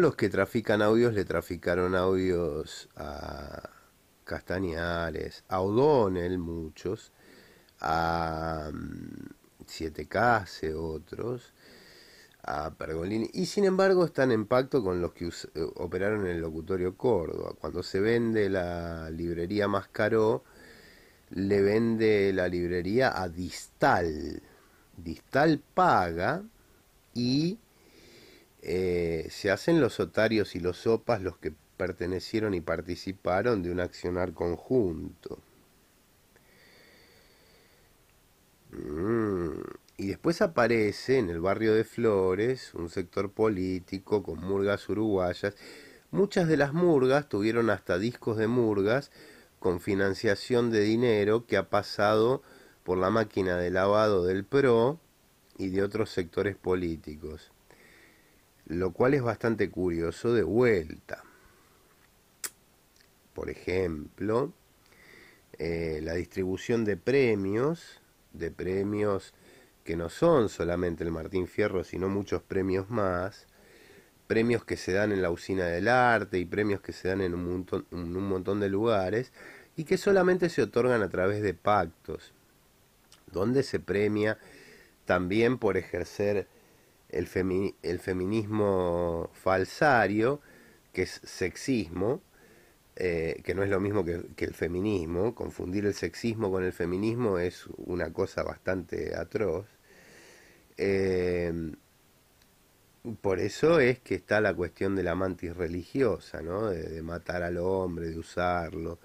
Los que trafican audios le traficaron audios a Castañares, a O'Donnell muchos, a mm, Siete Case otros, a Pergolini, y sin embargo están en pacto con los que eh, operaron en el locutorio Córdoba. Cuando se vende la librería caro, le vende la librería a Distal. Distal paga y eh, se hacen los otarios y los sopas los que pertenecieron y participaron de un accionar conjunto. Mm, y después aparece en el barrio de Flores un sector político con murgas uruguayas. Muchas de las murgas tuvieron hasta discos de murgas con financiación de dinero que ha pasado por la máquina de lavado del PRO y de otros sectores políticos lo cual es bastante curioso de vuelta. Por ejemplo, eh, la distribución de premios, de premios que no son solamente el Martín Fierro, sino muchos premios más, premios que se dan en la usina del arte y premios que se dan en un montón de lugares y que solamente se otorgan a través de pactos, donde se premia también por ejercer el, el feminismo falsario, que es sexismo, eh, que no es lo mismo que, el feminismo, confundir el sexismo con el feminismo es una cosa bastante atroz. Eh, por eso es que está la cuestión de la mantis religiosa, ¿no? de matar al hombre, de usarlo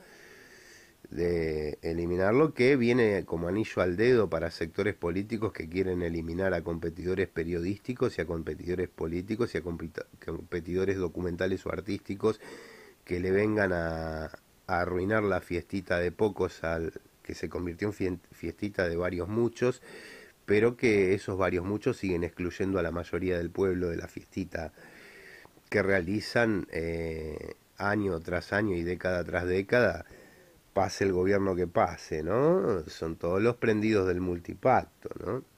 de eliminarlo, que viene como anillo al dedo para sectores políticos que quieren eliminar a competidores periodísticos y a competidores políticos y a competidores documentales o artísticos que le vengan a, arruinar la fiestita de pocos al que se convirtió en fiestita de varios muchos, pero que esos varios muchos siguen excluyendo a la mayoría del pueblo de la fiestita que realizan eh, año tras año y década tras década pase el gobierno que pase, ¿no? Son todos los prendidos del multipacto, ¿no?